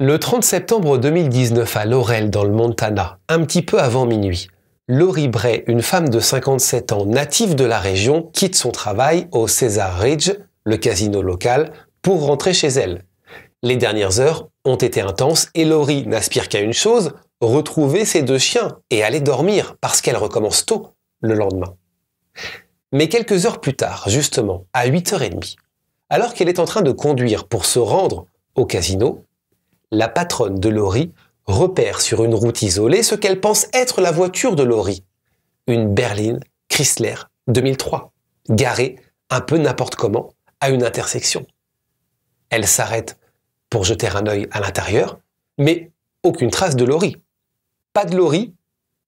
Le 30 septembre 2019 à Laurel dans le Montana, un petit peu avant minuit, Laurie Bray, une femme de 57 ans native de la région, quitte son travail au César Ridge, le casino local, pour rentrer chez elle. Les dernières heures ont été intenses et Laurie n'aspire qu'à une chose, retrouver ses deux chiens et aller dormir parce qu'elle recommence tôt le lendemain. Mais quelques heures plus tard, justement, à 8h30, alors qu'elle est en train de conduire pour se rendre au casino, la patronne de Laurie repère sur une route isolée ce qu'elle pense être la voiture de Laurie, une berline Chrysler 2003, garée un peu n'importe comment à une intersection. Elle s'arrête pour jeter un œil à l'intérieur, mais aucune trace de Laurie. Pas de Laurie,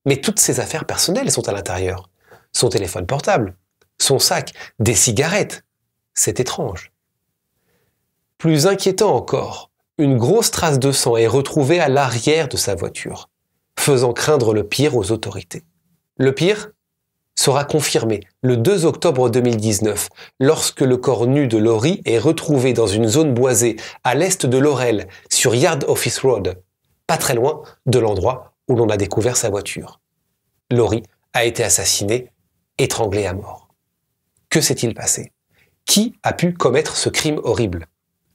mais toutes ses affaires personnelles sont à l'intérieur. Son téléphone portable, son sac, des cigarettes. C'est étrange. Plus inquiétant encore, une grosse trace de sang est retrouvée à l'arrière de sa voiture, faisant craindre le pire aux autorités. Le pire sera confirmé le 2 octobre 2019, lorsque le corps nu de Laurie est retrouvé dans une zone boisée à l'est de Laurel, sur Yard Office Road, pas très loin de l'endroit où l'on a découvert sa voiture. Laurie a été assassinée, étranglée à mort. Que s'est-il passé Qui a pu commettre ce crime horrible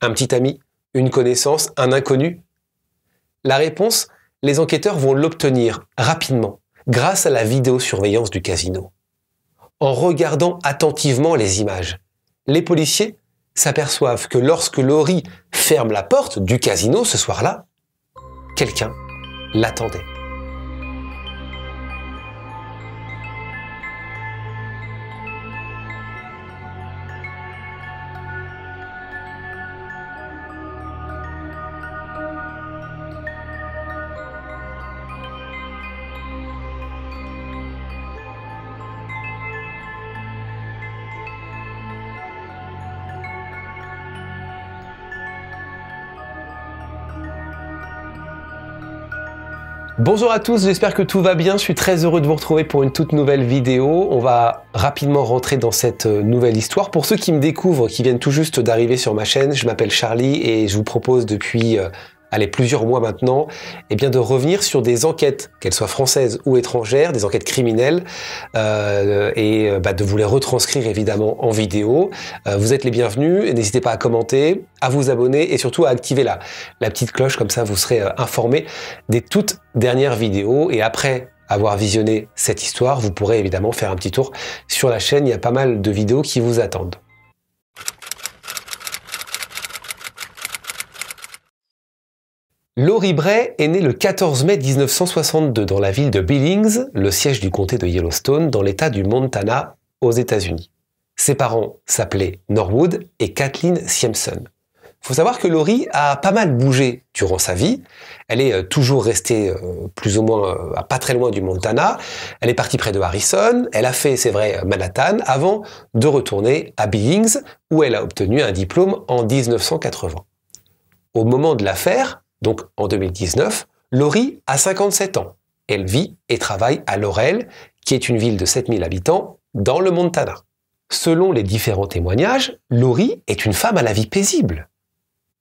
Un petit ami une connaissance, un inconnu La réponse, les enquêteurs vont l'obtenir rapidement grâce à la vidéosurveillance du casino. En regardant attentivement les images, les policiers s'aperçoivent que lorsque Laurie ferme la porte du casino ce soir-là, quelqu'un l'attendait. Bonjour à tous, j'espère que tout va bien. Je suis très heureux de vous retrouver pour une toute nouvelle vidéo. On va rapidement rentrer dans cette euh, nouvelle histoire. Pour ceux qui me découvrent, qui viennent tout juste d'arriver sur ma chaîne, je m'appelle Charlie et je vous propose depuis euh, allez, plusieurs mois maintenant, et eh bien de revenir sur des enquêtes, qu'elles soient françaises ou étrangères, des enquêtes criminelles, euh, et euh, bah, de vous les retranscrire évidemment en vidéo. Euh, vous êtes les bienvenus, n'hésitez pas à commenter, à vous abonner et surtout à activer la, la petite cloche, comme ça vous serez informé des toutes dernières vidéos. Et après avoir visionné cette histoire, vous pourrez évidemment faire un petit tour sur la chaîne, il y a pas mal de vidéos qui vous attendent. Laurie Bray est née le 14 mai 1962 dans la ville de Billings, le siège du comté de Yellowstone, dans l'État du Montana, aux États-Unis. Ses parents s'appelaient Norwood et Kathleen Simpson. Faut savoir que Laurie a pas mal bougé durant sa vie. Elle est euh, toujours restée euh, plus ou moins euh, à pas très loin du Montana. Elle est partie près de Harrison. Elle a fait, c'est vrai, Manhattan avant de retourner à Billings où elle a obtenu un diplôme en 1980. Au moment de l'affaire, donc en 2019, Laurie a 57 ans. Elle vit et travaille à Laurel, qui est une ville de 7000 habitants dans le Montana. Selon les différents témoignages, Laurie est une femme à la vie paisible.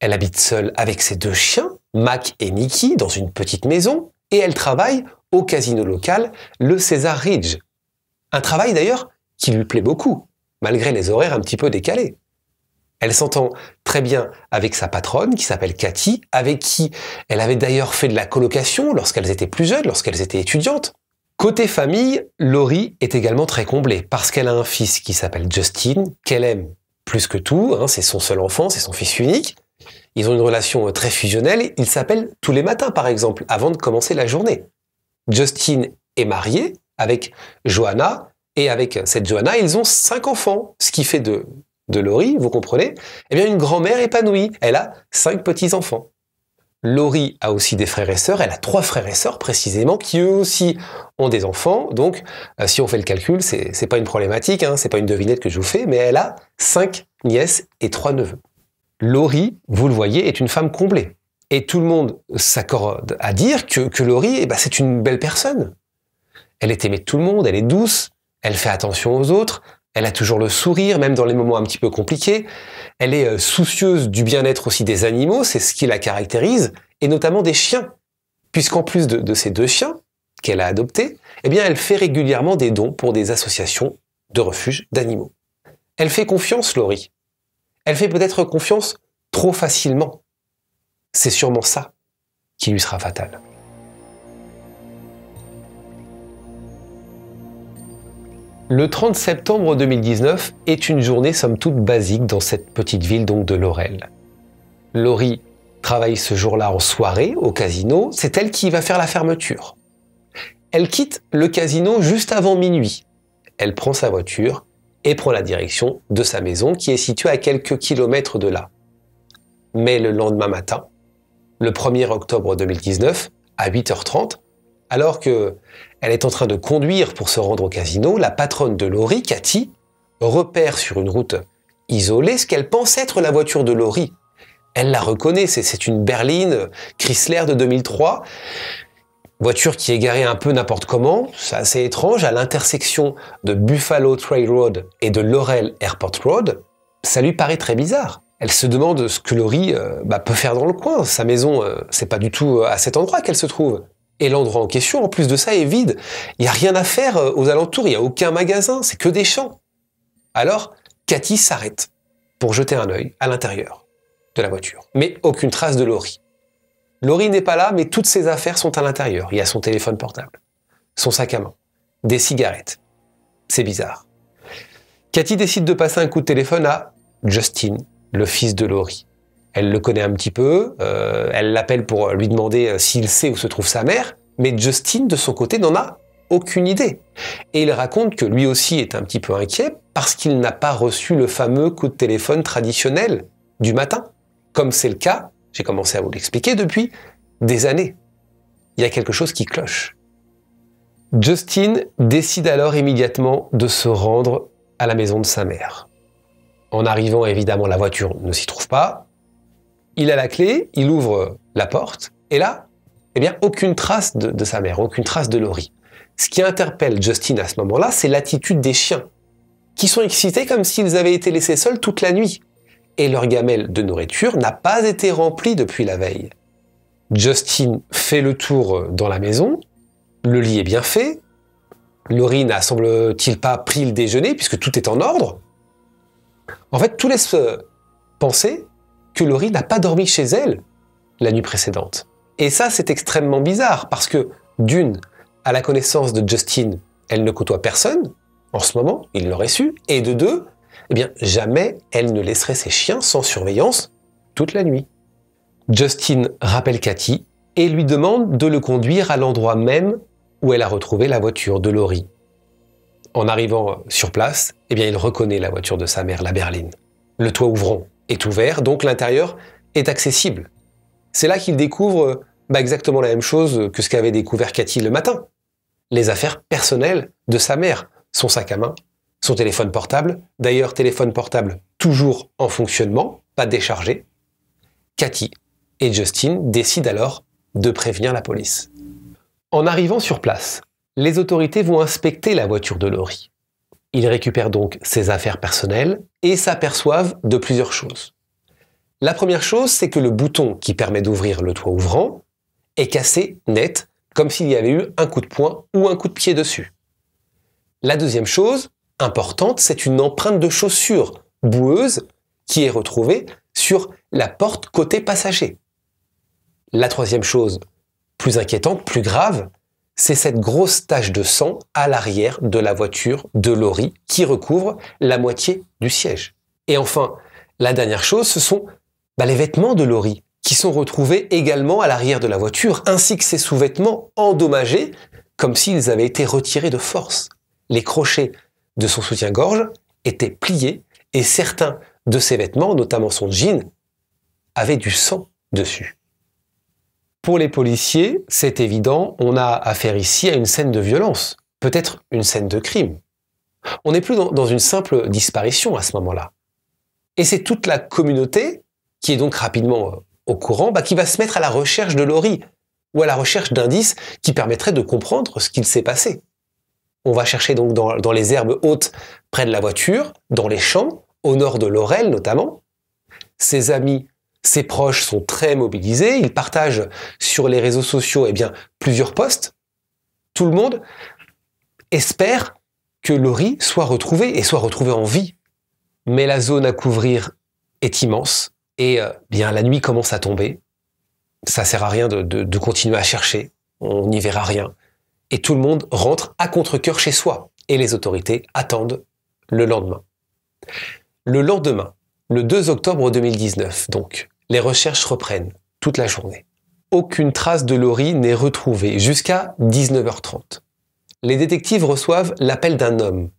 Elle habite seule avec ses deux chiens, Mac et Nicky, dans une petite maison, et elle travaille au casino local, le César Ridge. Un travail d'ailleurs qui lui plaît beaucoup, malgré les horaires un petit peu décalés. Elle s'entend très bien avec sa patronne, qui s'appelle Cathy, avec qui elle avait d'ailleurs fait de la colocation lorsqu'elles étaient plus jeunes, lorsqu'elles étaient étudiantes. Côté famille, Laurie est également très comblée, parce qu'elle a un fils qui s'appelle Justin, qu'elle aime plus que tout, hein, c'est son seul enfant, c'est son fils unique. Ils ont une relation euh, très fusionnelle, ils s'appellent tous les matins par exemple, avant de commencer la journée. Justin est marié avec Johanna, et avec cette Johanna, ils ont cinq enfants, ce qui fait de de Laurie, vous comprenez Eh bien, une grand-mère épanouie. Elle a cinq petits-enfants. Laurie a aussi des frères et sœurs, elle a trois frères et sœurs précisément, qui eux aussi ont des enfants, donc euh, si on fait le calcul, c'est pas une problématique, hein, c'est pas une devinette que je vous fais, mais elle a cinq nièces et trois neveux. Laurie, vous le voyez, est une femme comblée. Et tout le monde s'accorde à dire que, que Laurie, eh ben, c'est une belle personne. Elle est aimée de tout le monde, elle est douce, elle fait attention aux autres, elle a toujours le sourire, même dans les moments un petit peu compliqués. Elle est euh, soucieuse du bien-être aussi des animaux, c'est ce qui la caractérise, et notamment des chiens. Puisqu'en plus de, ces deux chiens qu'elle a adoptés, eh bien, elle fait régulièrement des dons pour des associations de refuges d'animaux. Elle fait confiance, Laurie. Elle fait peut-être confiance trop facilement. C'est sûrement ça qui lui sera fatal. Le 30 septembre 2019 est une journée somme toute basique dans cette petite ville donc de Laurel. Laurie travaille ce jour-là en soirée au casino, c'est elle qui va faire la fermeture. Elle quitte le casino juste avant minuit. Elle prend sa voiture et prend la direction de sa maison qui est située à quelques kilomètres de là. Mais le lendemain matin, le 1er octobre 2019, à 8h30, alors que elle est en train de conduire pour se rendre au casino. La patronne de Laurie, Cathy, repère sur une route isolée ce qu'elle pense être la voiture de Laurie. Elle la reconnaît, c'est une berline Chrysler de 2003. Voiture qui est garée un peu n'importe comment, c'est assez étrange, à l'intersection de Buffalo Trail Road et de Laurel Airport Road, ça lui paraît très bizarre. Elle se demande ce que Laurie euh, bah, peut faire dans le coin. Sa maison, euh, c'est pas du tout euh, à cet endroit qu'elle se trouve. Et l'endroit en question, en plus de ça, est vide. Il n'y a rien à faire euh, aux alentours, il n'y a aucun magasin, c'est que des champs. Alors, Cathy s'arrête pour jeter un œil à l'intérieur de la voiture. Mais aucune trace de Laurie. Laurie n'est pas là, mais toutes ses affaires sont à l'intérieur. Il y a son téléphone portable, son sac à main, des cigarettes. C'est bizarre. Cathy décide de passer un coup de téléphone à Justin, le fils de Laurie. Elle le connaît un petit peu, euh, elle l'appelle pour lui demander euh, s'il sait où se trouve sa mère, mais Justin, de son côté, n'en a aucune idée. Et il raconte que lui aussi est un petit peu inquiet parce qu'il n'a pas reçu le fameux coup de téléphone traditionnel du matin, comme c'est le cas, j'ai commencé à vous l'expliquer depuis des années. Il y a quelque chose qui cloche. Justin décide alors immédiatement de se rendre à la maison de sa mère. En arrivant, évidemment, la voiture ne s'y trouve pas il a la clé, il ouvre la porte, et là, eh bien, aucune trace de, sa mère, aucune trace de Laurie. Ce qui interpelle Justin à ce moment-là, c'est l'attitude des chiens, qui sont excités comme s'ils avaient été laissés seuls toute la nuit. Et leur gamelle de nourriture n'a pas été remplie depuis la veille. Justin fait le tour dans la maison, le lit est bien fait, Laurie n'a semble-t-il pas pris le déjeuner puisque tout est en ordre. En fait, tout laisse penser que Laurie n'a pas dormi chez elle la nuit précédente. Et ça, c'est extrêmement bizarre parce que, d'une, à la connaissance de Justin, elle ne côtoie personne en ce moment, il l'aurait su, et de deux, eh bien, jamais elle ne laisserait ses chiens sans surveillance toute la nuit. Justin rappelle Cathy et lui demande de le conduire à l'endroit même où elle a retrouvé la voiture de Laurie. En arrivant sur place, eh bien, il reconnaît la voiture de sa mère, la berline, le toit ouvrant, est ouvert, donc l'intérieur est accessible. C'est là qu'il découvre bah, exactement la même chose que ce qu'avait découvert Cathy le matin. Les affaires personnelles de sa mère, son sac à main, son téléphone portable, d'ailleurs téléphone portable toujours en fonctionnement, pas déchargé. Cathy et Justin décident alors de prévenir la police. En arrivant sur place, les autorités vont inspecter la voiture de Laurie. Il récupère donc ses affaires personnelles et s'aperçoivent de plusieurs choses. La première chose, c'est que le bouton qui permet d'ouvrir le toit ouvrant est cassé net, comme s'il y avait eu un coup de poing ou un coup de pied dessus. La deuxième chose, importante, c'est une empreinte de chaussure boueuse qui est retrouvée sur la porte côté passager. La troisième chose, plus inquiétante, plus grave, c'est cette grosse tache de sang à l'arrière de la voiture de Lori qui recouvre la moitié du siège. Et enfin, la dernière chose, ce sont bah, les vêtements de Lori qui sont retrouvés également à l'arrière de la voiture, ainsi que ses sous-vêtements endommagés, comme s'ils avaient été retirés de force. Les crochets de son soutien-gorge étaient pliés et certains de ses vêtements, notamment son jean, avaient du sang dessus. Pour les policiers, c'est évident, on a affaire ici à une scène de violence, peut-être une scène de crime. On n'est plus dans une simple disparition à ce moment-là. Et c'est toute la communauté, qui est donc rapidement euh, au courant, bah, qui va se mettre à la recherche de Laurie, ou à la recherche d'indices qui permettraient de comprendre ce qu'il s'est passé. On va chercher donc dans, dans, les herbes hautes près de la voiture, dans les champs, au nord de Laurel notamment. Ses amis ses proches sont très mobilisés, ils partagent sur les réseaux sociaux eh bien, plusieurs postes. Tout le monde espère que Laurie soit retrouvée et soit retrouvée en vie. Mais la zone à couvrir est immense et euh, bien la nuit commence à tomber. Ça sert à rien de, continuer à chercher, on n'y verra rien. Et tout le monde rentre à contre coeur chez soi et les autorités attendent le lendemain. Le lendemain, le 2 octobre 2019 donc, les recherches reprennent toute la journée. Aucune trace de Laurie n'est retrouvée jusqu'à 19h30. Les détectives reçoivent l'appel d'un homme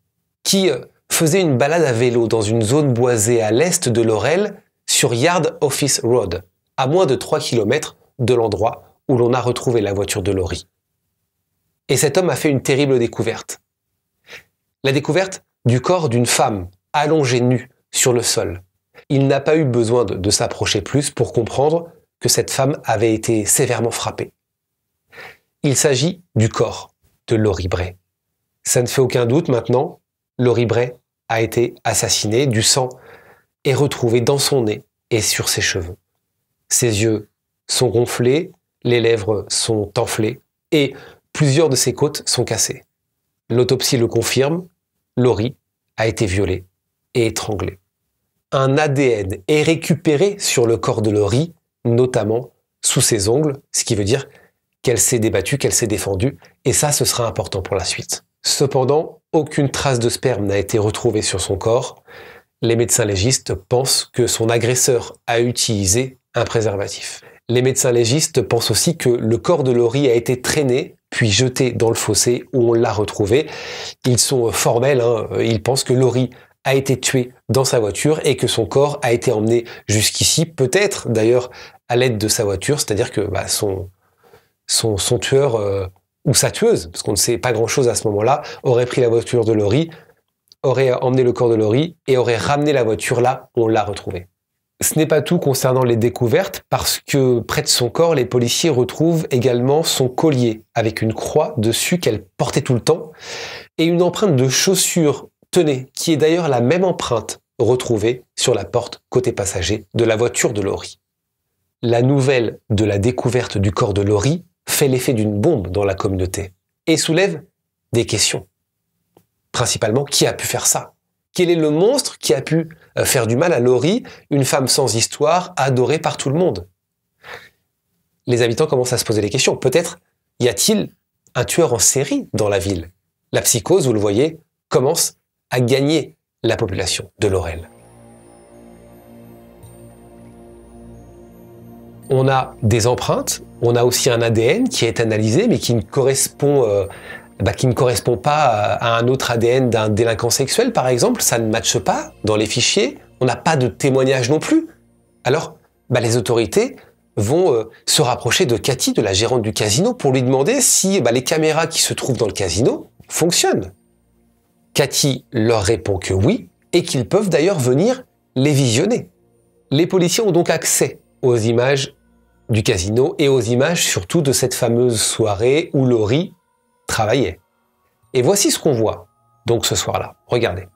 qui euh, faisait une balade à vélo dans une zone boisée à l'est de Laurel sur Yard Office Road, à moins de 3 km de l'endroit où l'on a retrouvé la voiture de Laurie. Et cet homme a fait une terrible découverte. La découverte du corps d'une femme allongée nue sur le sol, il n'a pas eu besoin de, s'approcher plus pour comprendre que cette femme avait été sévèrement frappée. Il s'agit du corps de Laurie Bray. Ça ne fait aucun doute maintenant, Laurie Bray a été assassinée, du sang est retrouvé dans son nez et sur ses cheveux. Ses yeux sont gonflés, les lèvres sont enflées et plusieurs de ses côtes sont cassées. L'autopsie le confirme, Laurie a été violée et étranglée un ADN est récupéré sur le corps de Laurie, notamment sous ses ongles, ce qui veut dire qu'elle s'est débattue, qu'elle s'est défendue, et ça, ce sera important pour la suite. Cependant, aucune trace de sperme n'a été retrouvée sur son corps. Les médecins légistes pensent que son agresseur a utilisé un préservatif. Les médecins légistes pensent aussi que le corps de Laurie a été traîné puis jeté dans le fossé où on l'a retrouvé. Ils sont formels, hein. ils pensent que Laurie a été tué dans sa voiture et que son corps a été emmené jusqu'ici, peut-être d'ailleurs à l'aide de sa voiture, c'est-à-dire que bah, son, son, tueur euh, ou sa tueuse, parce qu'on ne sait pas grand-chose à ce moment-là, aurait pris la voiture de Lori, aurait euh, emmené le corps de Lori et aurait ramené la voiture là où on l'a retrouvée. Ce n'est pas tout concernant les découvertes, parce que près de son corps, les policiers retrouvent également son collier, avec une croix dessus qu'elle portait tout le temps, et une empreinte de chaussure tenez, qui est d'ailleurs la même empreinte retrouvée sur la porte côté passager de la voiture de Laurie. La nouvelle de la découverte du corps de Laurie fait l'effet d'une bombe dans la communauté et soulève des questions. Principalement, qui a pu faire ça Quel est le monstre qui a pu euh, faire du mal à Laurie, une femme sans histoire, adorée par tout le monde Les habitants commencent à se poser des questions. Peut-être y a-t-il un tueur en série dans la ville La psychose, vous le voyez, commence à gagner la population de L'Orel. On a des empreintes, on a aussi un ADN qui est analysé mais qui ne correspond, euh, bah, qui ne correspond pas euh, à un autre ADN d'un délinquant sexuel par exemple, ça ne matche pas dans les fichiers, on n'a pas de témoignage non plus. Alors bah, les autorités vont euh, se rapprocher de Cathy, de la gérante du casino, pour lui demander si bah, les caméras qui se trouvent dans le casino fonctionnent. Cathy leur répond que oui, et qu'ils peuvent d'ailleurs venir les visionner. Les policiers ont donc accès aux images du casino et aux images surtout de cette fameuse soirée où Laurie travaillait. Et voici ce qu'on voit donc ce soir-là. Regardez.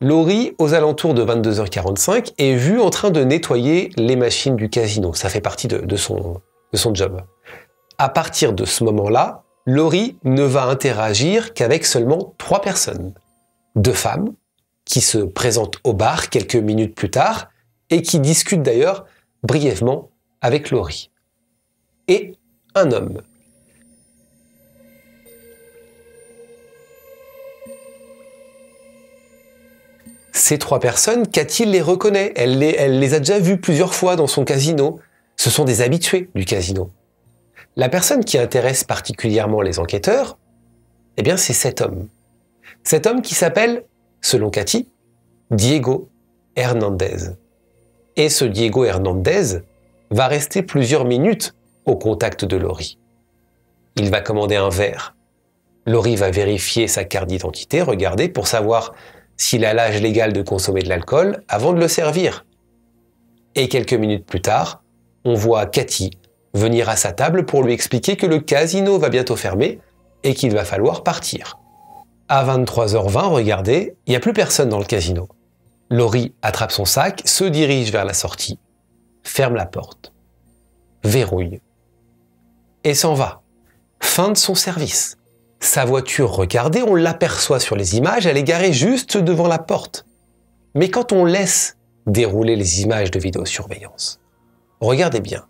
Laurie, aux alentours de 22h45, est vue en train de nettoyer les machines du casino. Ça fait partie de, de, son, de son job. À partir de ce moment-là, Laurie ne va interagir qu'avec seulement trois personnes. Deux femmes, qui se présentent au bar quelques minutes plus tard et qui discutent d'ailleurs brièvement avec Laurie. Et un homme. Ces trois personnes, Cathy les reconnaît. Elle les, elle les a déjà vues plusieurs fois dans son casino. Ce sont des habitués du casino. La personne qui intéresse particulièrement les enquêteurs, eh bien c'est cet homme. Cet homme qui s'appelle, selon Cathy, Diego Hernandez. Et ce Diego Hernandez va rester plusieurs minutes au contact de Lori. Il va commander un verre. Laurie va vérifier sa carte d'identité, regarder pour savoir s'il a l'âge légal de consommer de l'alcool avant de le servir. Et quelques minutes plus tard, on voit Cathy venir à sa table pour lui expliquer que le casino va bientôt fermer et qu'il va falloir partir. À 23h20, regardez, il n'y a plus personne dans le casino. Laurie attrape son sac, se dirige vers la sortie, ferme la porte, verrouille et s'en va. Fin de son service. Sa voiture, regardez, on l'aperçoit sur les images, elle est garée juste devant la porte. Mais quand on laisse dérouler les images de vidéosurveillance, regardez bien,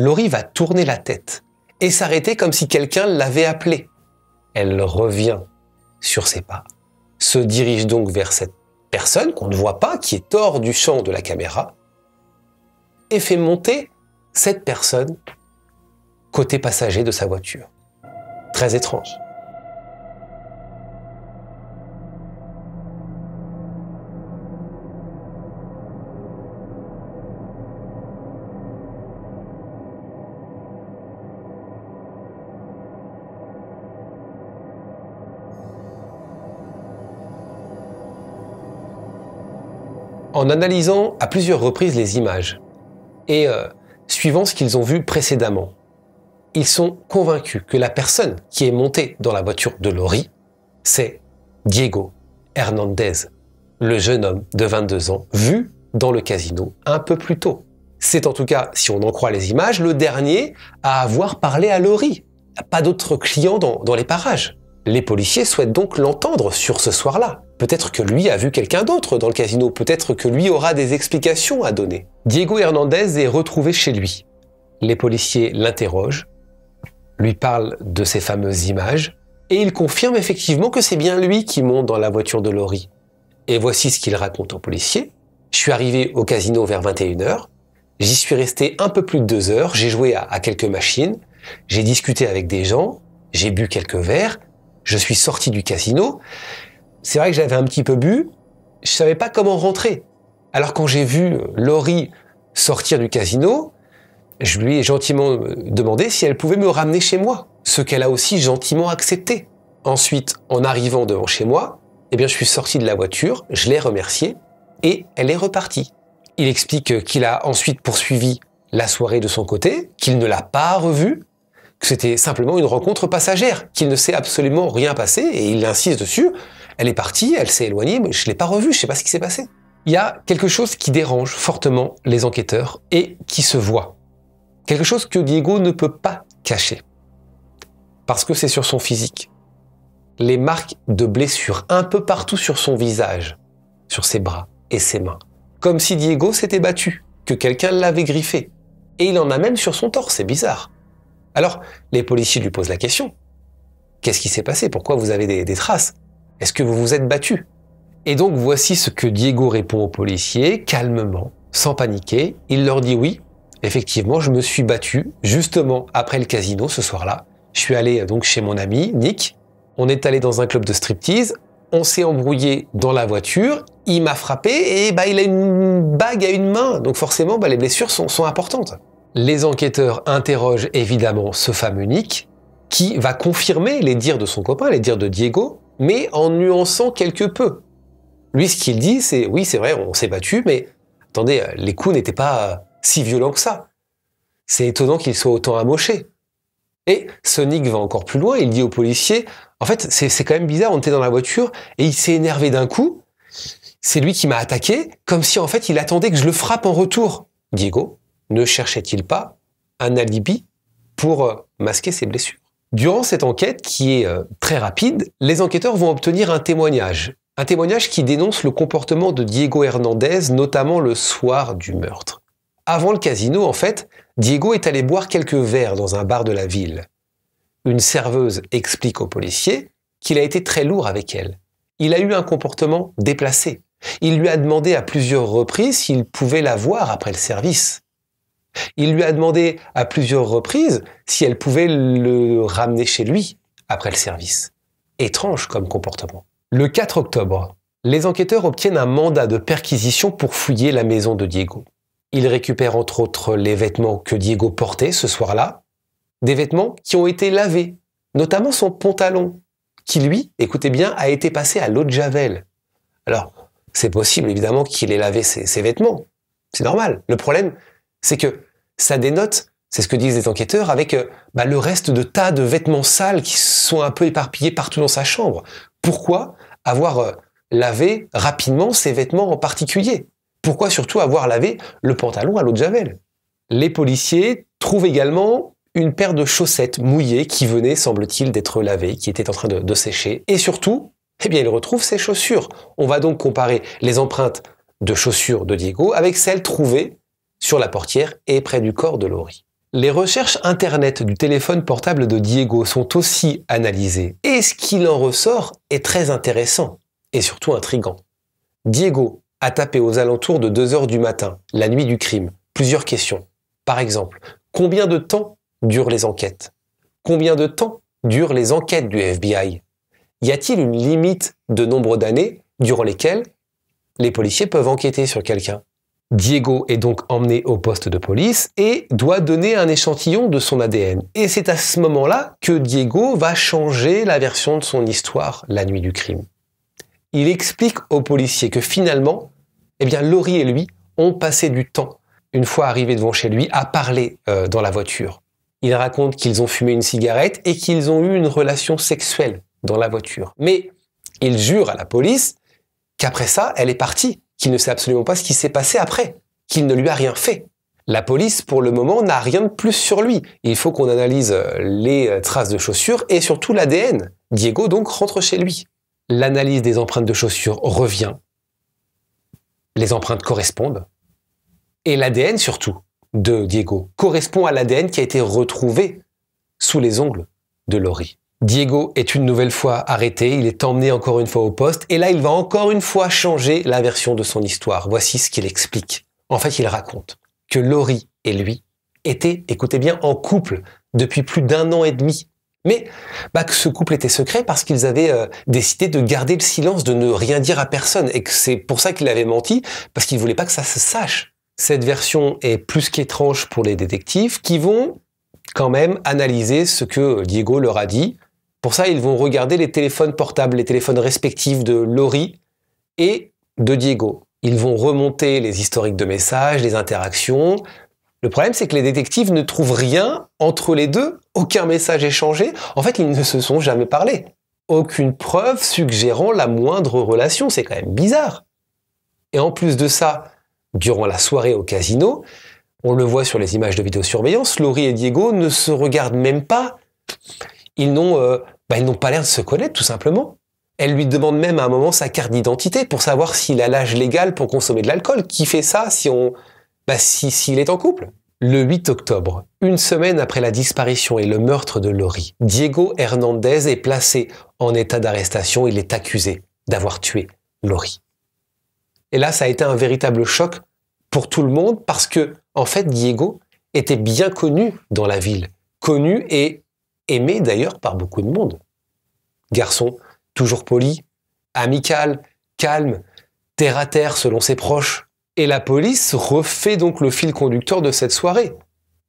Laurie va tourner la tête et s'arrêter comme si quelqu'un l'avait appelée. Elle revient sur ses pas, se dirige donc vers cette personne qu'on ne voit pas, qui est hors du champ de la caméra, et fait monter cette personne côté passager de sa voiture. Très étrange. en analysant à plusieurs reprises les images et euh, suivant ce qu'ils ont vu précédemment. Ils sont convaincus que la personne qui est montée dans la voiture de Lori, c'est Diego Hernandez, le jeune homme de 22 ans vu dans le casino un peu plus tôt. C'est en tout cas, si on en croit les images, le dernier à avoir parlé à Lori. Pas d'autres clients dans les parages. Les policiers souhaitent donc l'entendre sur ce soir-là. Peut-être que lui a vu quelqu'un d'autre dans le casino, peut-être que lui aura des explications à donner. Diego Hernandez est retrouvé chez lui. Les policiers l'interrogent, lui parlent de ces fameuses images, et il confirme effectivement que c'est bien lui qui monte dans la voiture de Laurie. Et voici ce qu'il raconte aux policiers. Je suis arrivé au casino vers 21h, j'y suis resté un peu plus de deux heures, j'ai joué à quelques machines, j'ai discuté avec des gens, j'ai bu quelques verres, je suis sorti du casino. C'est vrai que j'avais un petit peu bu. Je savais pas comment rentrer. Alors quand j'ai vu euh, Laurie sortir du casino, je lui ai gentiment euh, demandé si elle pouvait me ramener chez moi, ce qu'elle a aussi gentiment accepté. Ensuite, en arrivant devant chez moi, eh bien je suis sorti de la voiture, je l'ai remerciée et elle est repartie. Il explique qu'il a ensuite poursuivi la soirée de son côté, qu'il ne l'a pas revue, que c'était simplement une rencontre passagère, qu'il ne sait absolument rien passé, et il insiste dessus, elle est partie, elle s'est éloignée, mais je ne l'ai pas revue, je ne sais pas ce qui s'est passé. Il y a quelque chose qui dérange fortement les enquêteurs et qui se voit. Quelque chose que Diego ne peut pas cacher. Parce que c'est sur son physique. Les marques de blessures un peu partout sur son visage, sur ses bras et ses mains. Comme si Diego s'était battu, que quelqu'un l'avait griffé. Et il en a même sur son torse, c'est bizarre. Alors, les policiers lui posent la question. Qu'est-ce qui s'est passé Pourquoi vous avez des, traces Est-ce que vous vous êtes battu Et donc voici ce que Diego répond aux policiers, calmement, sans paniquer. Il leur dit oui, effectivement, je me suis battu justement après le casino ce soir-là. Je suis allé euh, donc chez mon ami Nick. On est allé dans un club de striptease. On s'est embrouillé dans la voiture. Il m'a frappé et bah, il a une bague à une main. Donc forcément, bah, les blessures sont importantes. Les enquêteurs interrogent évidemment ce fameux Nick, qui va confirmer les dires de son copain, les dires de Diego, mais en nuançant quelque peu. Lui, ce qu'il dit, c'est oui, c'est vrai, on s'est battu, mais attendez, euh, les coups n'étaient pas euh, si violents que ça. C'est étonnant qu'il soit autant amoché. Et Sonic va encore plus loin, il dit au policier, en fait, c'est quand même bizarre, on était dans la voiture et il s'est énervé d'un coup. C'est lui qui m'a attaqué, comme si en fait il attendait que je le frappe en retour. Diego, ne cherchait-il pas un alibi pour euh, masquer ses blessures Durant cette enquête, qui est euh, très rapide, les enquêteurs vont obtenir un témoignage. Un témoignage qui dénonce le comportement de Diego Hernandez, notamment le soir du meurtre. Avant le casino, en fait, Diego est allé boire quelques verres dans un bar de la ville. Une serveuse explique aux policiers qu'il a été très lourd avec elle. Il a eu un comportement déplacé. Il lui a demandé à plusieurs reprises s'il pouvait la voir après le service. Il lui a demandé à plusieurs reprises si elle pouvait le ramener chez lui après le service. Étrange comme comportement. Le 4 octobre, les enquêteurs obtiennent un mandat de perquisition pour fouiller la maison de Diego. Ils récupèrent entre autres les vêtements que Diego portait ce soir-là, des vêtements qui ont été lavés, notamment son pantalon, qui lui, écoutez bien, a été passé à l'eau de Javel. Alors, c'est possible évidemment qu'il ait lavé ses, ses vêtements, c'est normal. Le problème, c'est que ça dénote, c'est ce que disent les enquêteurs, avec euh, bah, le reste de tas de vêtements sales qui sont un peu éparpillés partout dans sa chambre. Pourquoi avoir euh, lavé rapidement ses vêtements en particulier Pourquoi surtout avoir lavé le pantalon à l'eau de javel Les policiers trouvent également une paire de chaussettes mouillées qui venaient, semble-t-il, d'être lavées, qui étaient en train de, sécher. Et surtout, eh bien, ils retrouvent ses chaussures. On va donc comparer les empreintes de chaussures de Diego avec celles trouvées sur la portière et près du corps de Laurie. Les recherches Internet du téléphone portable de Diego sont aussi analysées, et ce qu'il en ressort est très intéressant, et surtout intrigant. Diego a tapé aux alentours de 2h du matin, la nuit du crime, plusieurs questions. Par exemple, combien de temps durent les enquêtes Combien de temps durent les enquêtes du FBI Y a-t-il une limite de nombre d'années durant lesquelles les policiers peuvent enquêter sur quelqu'un Diego est donc emmené au poste de police et doit donner un échantillon de son ADN. Et c'est à ce moment-là que Diego va changer la version de son histoire la nuit du crime. Il explique aux policiers que finalement, eh bien, Laurie et lui ont passé du temps, une fois arrivés devant chez lui, à parler euh, dans la voiture. Il raconte qu'ils ont fumé une cigarette et qu'ils ont eu une relation sexuelle dans la voiture. Mais il jure à la police qu'après ça, elle est partie qu'il ne sait absolument pas ce qui s'est passé après, qu'il ne lui a rien fait. La police, pour le moment, n'a rien de plus sur lui. Il faut qu'on analyse euh, les euh, traces de chaussures et surtout l'ADN. Diego donc rentre chez lui. L'analyse des empreintes de chaussures revient. Les empreintes correspondent. Et l'ADN surtout de Diego correspond à l'ADN qui a été retrouvé sous les ongles de Laurie. Diego est une nouvelle fois arrêté, il est emmené encore une fois au poste, et là il va encore une fois changer la version de son histoire. Voici ce qu'il explique. En fait, il raconte que Laurie et lui étaient, écoutez bien, en couple depuis plus d'un an et demi. Mais bah, que ce couple était secret parce qu'ils avaient euh, décidé de garder le silence, de ne rien dire à personne, et que c'est pour ça qu'il avait menti, parce qu'il ne voulait pas que ça se sache. Cette version est plus qu'étrange pour les détectives qui vont quand même analyser ce que Diego leur a dit, pour ça, ils vont regarder les téléphones portables, les téléphones respectifs de Laurie et de Diego. Ils vont remonter les historiques de messages, les interactions. Le problème, c'est que les détectives ne trouvent rien entre les deux, aucun message échangé. En fait, ils ne se sont jamais parlé. Aucune preuve suggérant la moindre relation, c'est quand même bizarre. Et en plus de ça, durant la soirée au casino, on le voit sur les images de vidéosurveillance, Laurie et Diego ne se regardent même pas. Euh, bah, ils n'ont pas l'air de se connaître tout simplement. Elle lui demande même à un moment sa carte d'identité pour savoir s'il a l'âge légal pour consommer de l'alcool. Qui fait ça si on, bah, si s'il est en couple Le 8 octobre, une semaine après la disparition et le meurtre de Laurie, Diego Hernandez est placé en état d'arrestation. Il est accusé d'avoir tué Laurie. Et là, ça a été un véritable choc pour tout le monde parce que, en fait, Diego était bien connu dans la ville, connu et aimé d'ailleurs par beaucoup de monde. Garçon, toujours poli, amical, calme, terre à terre selon ses proches. Et la police refait donc le fil conducteur de cette soirée.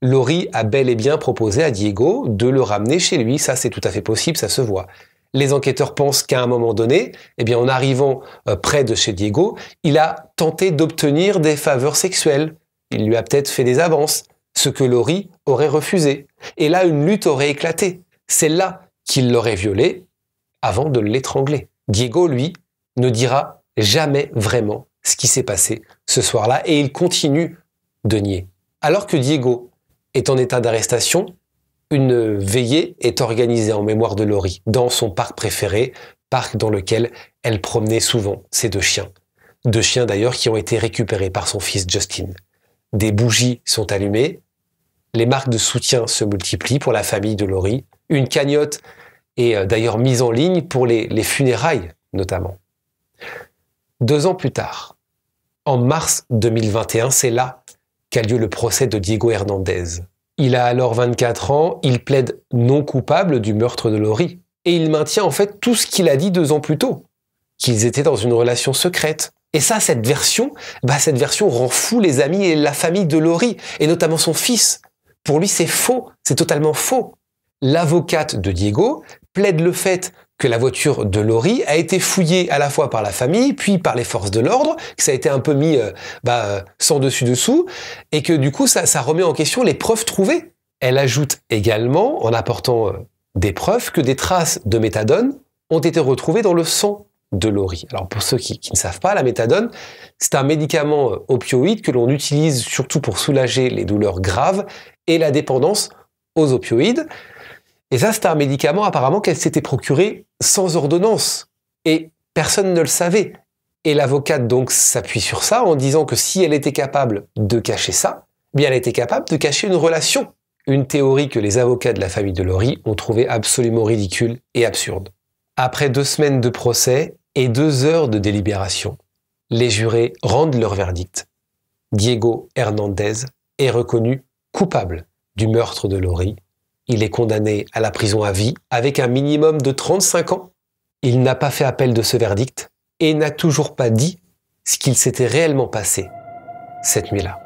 Laurie a bel et bien proposé à Diego de le ramener chez lui, ça c'est tout à fait possible, ça se voit. Les enquêteurs pensent qu'à un moment donné, eh bien en arrivant euh, près de chez Diego, il a tenté d'obtenir des faveurs sexuelles. Il lui a peut-être fait des avances ce que Laurie aurait refusé. Et là, une lutte aurait éclaté. C'est là qu'il l'aurait violée avant de l'étrangler. Diego, lui, ne dira jamais vraiment ce qui s'est passé ce soir-là et il continue de nier. Alors que Diego est en état d'arrestation, une veillée est organisée en mémoire de Laurie dans son parc préféré, parc dans lequel elle promenait souvent ses deux chiens. Deux chiens d'ailleurs qui ont été récupérés par son fils Justin des bougies sont allumées, les marques de soutien se multiplient pour la famille de Lori. une cagnotte est euh, d'ailleurs mise en ligne pour les, funérailles notamment. Deux ans plus tard, en mars 2021, c'est là qu'a lieu le procès de Diego Hernandez. Il a alors 24 ans, il plaide non coupable du meurtre de Lori Et il maintient en fait tout ce qu'il a dit deux ans plus tôt, qu'ils étaient dans une relation secrète, et ça, cette version, bah, cette version rend fou les amis et la famille de Laurie, et notamment son fils. Pour lui, c'est faux, c'est totalement faux. L'avocate de Diego plaide le fait que la voiture de Laurie a été fouillée à la fois par la famille, puis par les forces de l'ordre, que ça a été un peu mis euh, bah, euh, sans dessus-dessous, et que du coup, ça, remet en question les preuves trouvées. Elle ajoute également, en apportant euh, des preuves, que des traces de méthadone ont été retrouvées dans le sang de Lori. Alors pour ceux qui, ne savent pas, la méthadone, c'est un médicament euh, opioïde que l'on utilise surtout pour soulager les douleurs graves et la dépendance aux opioïdes. Et ça, c'est un médicament apparemment qu'elle s'était procuré sans ordonnance. Et personne ne le savait. Et l'avocate donc s'appuie sur ça en disant que si elle était capable de cacher ça, eh bien elle était capable de cacher une relation. Une théorie que les avocats de la famille de Lori ont trouvée absolument ridicule et absurde. Après deux semaines de procès, et deux heures de délibération, les jurés rendent leur verdict. Diego Hernandez est reconnu coupable du meurtre de Lori. Il est condamné à la prison à vie avec un minimum de 35 ans. Il n'a pas fait appel de ce verdict et n'a toujours pas dit ce qu'il s'était réellement passé cette nuit-là.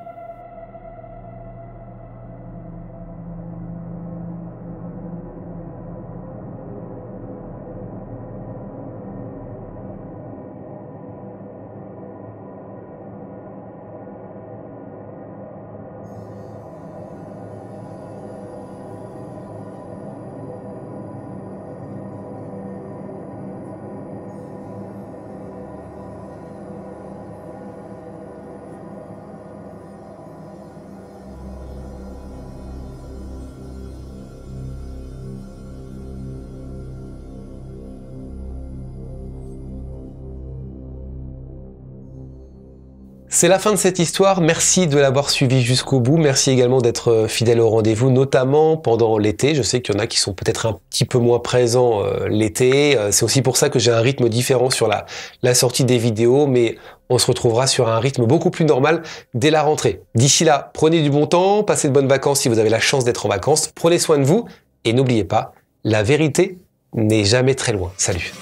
C'est la fin de cette histoire. Merci de l'avoir suivi jusqu'au bout. Merci également d'être euh, fidèle au rendez-vous, notamment pendant l'été. Je sais qu'il y en a qui sont peut-être un petit peu moins présents euh, l'été. Euh, c'est aussi pour ça que j'ai un rythme différent sur la, la sortie des vidéos, mais on se retrouvera sur un rythme beaucoup plus normal dès la rentrée. D'ici là, prenez du bon temps, passez de bonnes vacances si vous avez la chance d'être en vacances, prenez soin de vous et n'oubliez pas, la vérité n'est jamais très loin. Salut